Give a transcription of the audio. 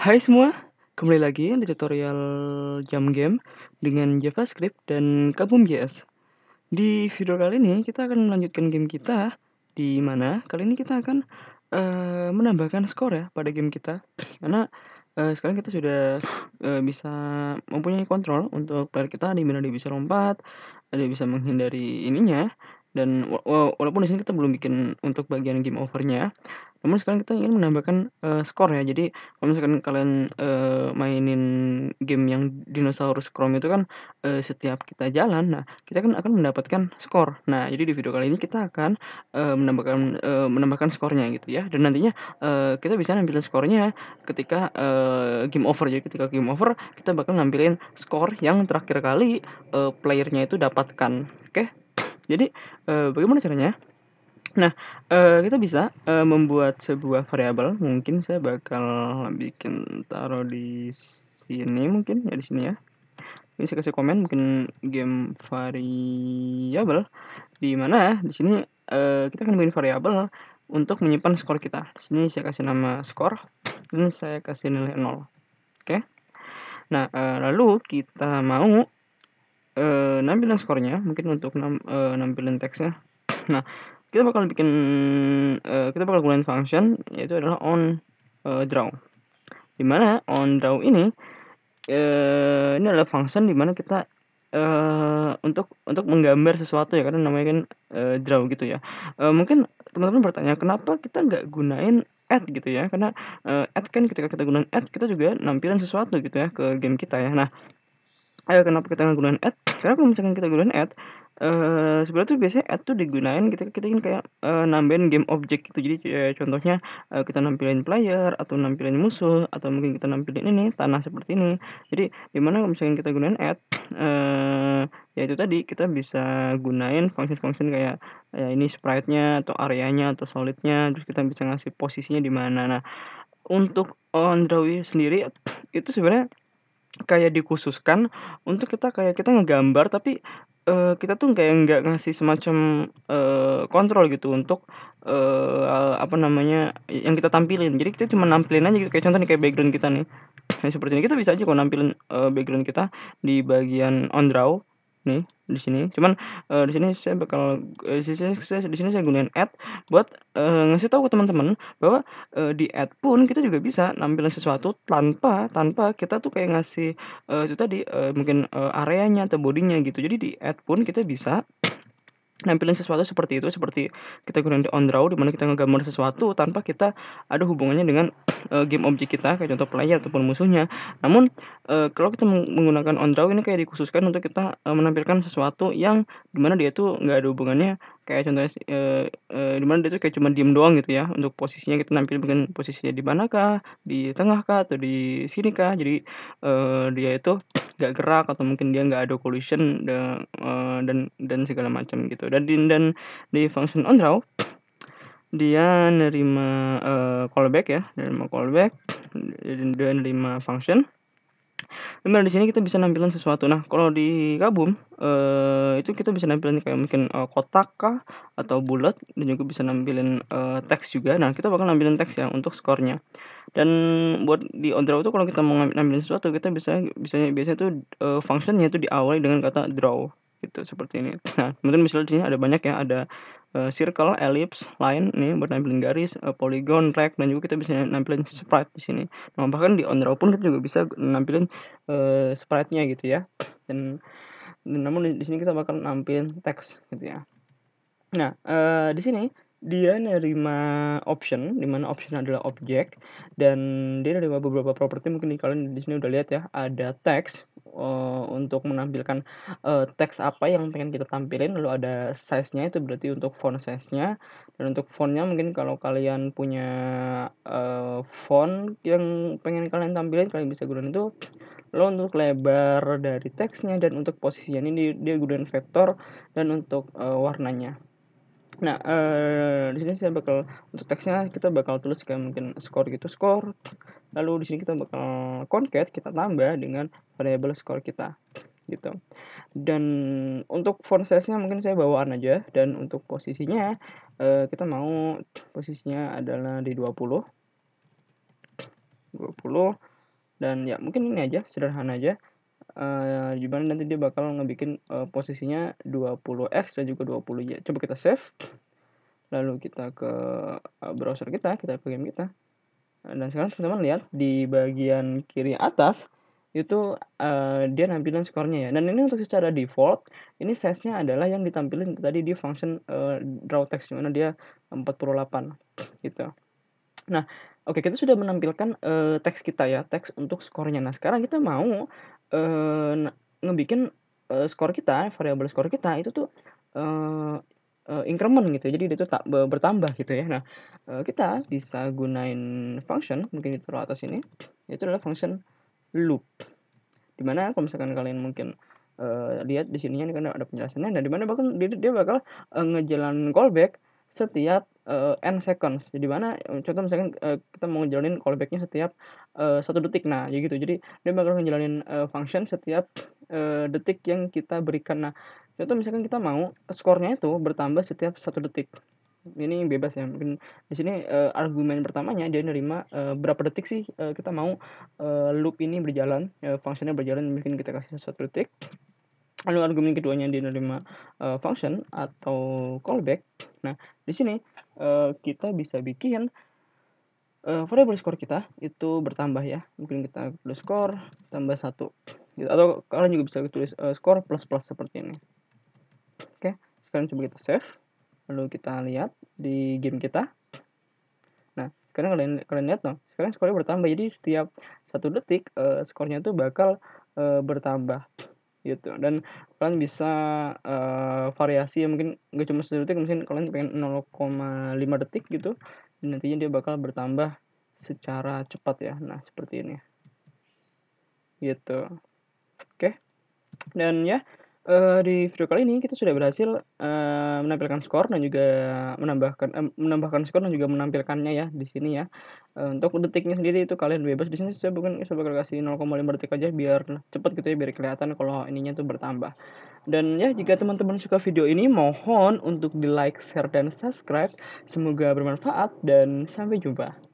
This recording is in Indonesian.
Hai semua, kembali lagi di tutorial jam game dengan JavaScript dan Kabum JS. Di video kali ini kita akan melanjutkan game kita di mana kali ini kita akan uh, menambahkan skor ya pada game kita karena uh, sekarang kita sudah uh, bisa mempunyai kontrol untuk player kita di mana dia bisa lompat, dia bisa menghindari ininya dan walaupun di sini kita belum bikin untuk bagian game overnya namun sekarang kita ingin menambahkan uh, skor ya. Jadi kalau misalkan kalian, uh, mainin game yang Dinosaurus Chrome itu kan, uh, setiap kita jalan, nah kita kan akan mendapatkan skor. Nah, jadi di video kali ini kita akan, uh, menambahkan uh, menambahkan skornya gitu ya. Dan nantinya, uh, kita bisa nampilin skornya ketika, uh, game over. Jadi ketika game over, kita bakal ngambilin skor yang terakhir kali, uh, playernya itu dapatkan. Oke? Jadi, uh, bagaimana caranya? Nah, uh, kita bisa, uh, membuat sebuah variabel, mungkin saya bakal bikin taruh di sini mungkin, ya di sini ya. Ini saya kasih komen mungkin game variabel, di mana di sini, uh, kita akan bikin variabel untuk menyimpan skor kita. Di sini saya kasih nama skor, dan saya kasih nilai 0, oke. Nah, uh, lalu kita mau, uh, nampilin skornya, mungkin untuk nam nampilin teksnya. Nah kita bakal bikin uh, kita bakal gunain function yaitu adalah on uh, draw dimana on draw ini uh, ini adalah function dimana kita uh, untuk untuk menggambar sesuatu ya karena namanya kan uh, draw gitu ya uh, mungkin teman-teman bertanya kenapa kita nggak gunain add gitu ya karena uh, add kan ketika kita gunain add kita juga nampilin sesuatu gitu ya ke game kita ya nah ayo kenapa kita nggak gunain add karena kalau misalkan kita gunain add Eh, sebenarnya tuh biasanya add tuh digunain gitu kan, kita kita ingin kayak uh, nambahin game objek gitu jadi uh, contohnya uh, kita nampilin player atau nampilin musuh atau mungkin kita nampilin ini tanah seperti ini jadi dimana misalnya kita gunain add uh, ya itu tadi kita bisa gunain function-function kayak ya ini sprite-nya atau areanya atau solidnya terus kita bisa ngasih posisinya di mana nah untuk Ondrawi sendiri itu sebenarnya kayak dikhususkan untuk kita kayak kita ngegambar tapi uh, kita tuh kayak nggak ngasih semacam, uh, kontrol gitu untuk, eee, eh, apa namanya, yang kita tampilin. Jadi kita cuma nampilin aja gitu, kayak contoh nih kayak background kita nih, nah, seperti ini. Kita bisa aja kok nampilin, eee, background kita di bagian on draw nih di sini cuman uh, di sini saya bakal uh, di sini saya di sini saya gunain ad buat uh, ngasih tahu ke teman-teman bahwa uh, di ad pun kita juga bisa nampilin sesuatu tanpa tanpa kita tuh kayak ngasih uh, itu tadi uh, mungkin uh, areanya atau bodinya gitu jadi di ad pun kita bisa nampilin sesuatu seperti itu seperti kita gunain on draw di mana kita ngegambar sesuatu tanpa kita ada hubungannya dengan uh, game objek kita kayak contoh player ataupun musuhnya namun uh, kalau kita menggunakan on draw ini kayak dikhususkan untuk kita uh, menampilkan sesuatu yang dimana dia tuh nggak ada hubungannya kayak contohnya eh, eh, mana dia tuh kayak cuma diem doang gitu ya untuk posisinya kita gitu, nampil mungkin posisinya di mana kah di tengah kah atau di sini kah jadi eh, dia itu gak gerak atau mungkin dia nggak ada collision dan eh, dan dan segala macam gitu dan di dan di function on draw dia nerima uh, callback ya nerima callback dan nerima function Nah, di sini kita bisa nampilin sesuatu. Nah, kalau di Kabum uh, eh, itu kita bisa nampilin kayak mungkin uh, kotak kah atau bulat dan juga bisa nampilin uh, teks juga. Nah, kita bakal nampilin teks ya untuk skornya. Dan buat di on draw itu kalau kita mau nampilin sesuatu, kita bisa biasanya biasanya itu uh, functionnya itu diawali dengan kata draw gitu seperti ini. Nah, kemudian misalnya di sini ada banyak ya, ada Eh, circle, ellipse, line nih buat nampilin garis, eh, polygon, rect dan juga kita bisa nampilin sprite di sini. Nah, bahkan di on draw pun kita juga bisa nampilin uh, sprite-nya gitu ya. Dan, dan namun di, di sini kita bakal nampilin teks gitu ya. Nah, uh, di sini dia nerima option di mana option adalah objek dan dia nerima beberapa properti mungkin kalian di sini udah lihat ya ada text uh, untuk menampilkan uh, teks apa yang pengen kita tampilin lalu ada size-nya itu berarti untuk font size-nya dan untuk fontnya mungkin kalau kalian punya uh, font yang pengen kalian tampilin kalian bisa gunakan itu lalu untuk lebar dari teksnya dan untuk posisinya ini dia, gunakan gunain vektor dan untuk uh, warnanya Nah, uh, di sini saya bakal untuk teksnya kita bakal tulis kayak mungkin skor gitu, skor. Lalu di sini kita bakal concat kita tambah dengan variable skor kita gitu. Dan untuk font size-nya mungkin saya bawaan aja dan untuk posisinya uh, kita mau posisinya adalah di 20. 20 dan ya mungkin ini aja sederhana aja uh, nanti dia bakal ngebikin uh, posisinya 20x dan juga 20y. Coba kita save. Lalu kita ke eh, browser kita, kita ke game kita. Dan sekarang teman-teman lihat di bagian kiri atas itu uh, dia nampilin skornya ya. Dan ini untuk secara default, ini size-nya adalah yang ditampilin tadi di function uh, draw text dimana dia 48 gitu. Nah, Oke, kita sudah menampilkan uh, teks kita ya, teks untuk skornya. Nah, sekarang kita mau eee, eh, ngebikin, uh, skor kita, variabel skor kita itu tuh, uh, uh, increment gitu. Ya. Jadi itu tak bertambah gitu ya. Nah, uh, kita bisa gunain function, mungkin di taruh atas ini, itu adalah function loop. dimana kalau misalkan kalian mungkin, uh, lihat di sininya ini kan ada penjelasannya, dan nah, dimana bahkan dia dia bakal, uh, ngejalan callback setiap uh, n seconds. Jadi mana contoh misalkan uh, kita mau ngejalanin callbacknya setiap eh, satu uh, detik. Nah, ya gitu. Jadi dia bakal ngejalanin uh, function setiap uh, detik yang kita berikan. Nah, contoh misalkan kita mau skornya itu bertambah setiap satu detik. Ini bebas ya. Mungkin di sini uh, argumen pertamanya dia nerima uh, berapa detik sih uh, kita mau uh, loop ini berjalan, uh, fungsinya berjalan mungkin kita kasih satu detik. Lalu argumen keduanya diterima uh, function atau callback. Nah, di sini uh, kita bisa bikin uh, variable score kita itu bertambah ya. Mungkin kita tulis score tambah satu. Gitu. Atau kalian juga bisa tulis uh, score plus plus seperti ini. Oke, sekarang coba kita save. Lalu kita lihat di game kita. Nah, sekarang kalian kalian lihat dong. Sekarang skornya bertambah. Jadi setiap satu detik uh, skornya itu bakal uh, bertambah gitu dan kalian bisa uh, variasi ya mungkin nggak cuma satu detik mungkin kalian pengen 0,5 detik gitu dan nantinya dia bakal bertambah secara cepat ya nah seperti ini gitu oke okay. dan ya uh, di video kali ini kita sudah berhasil, uh, menampilkan skor dan juga menambahkan uh, menambahkan skor dan juga menampilkannya ya di sini ya. Uh, untuk detiknya sendiri itu kalian bebas, di sini saya bukan saya bakal kasih 0,5 detik aja biar cepat gitu ya, biar kelihatan kalau ininya tuh bertambah. Dan ya jika teman-teman suka video ini mohon untuk di-like, share, dan subscribe. Semoga bermanfaat dan sampai jumpa.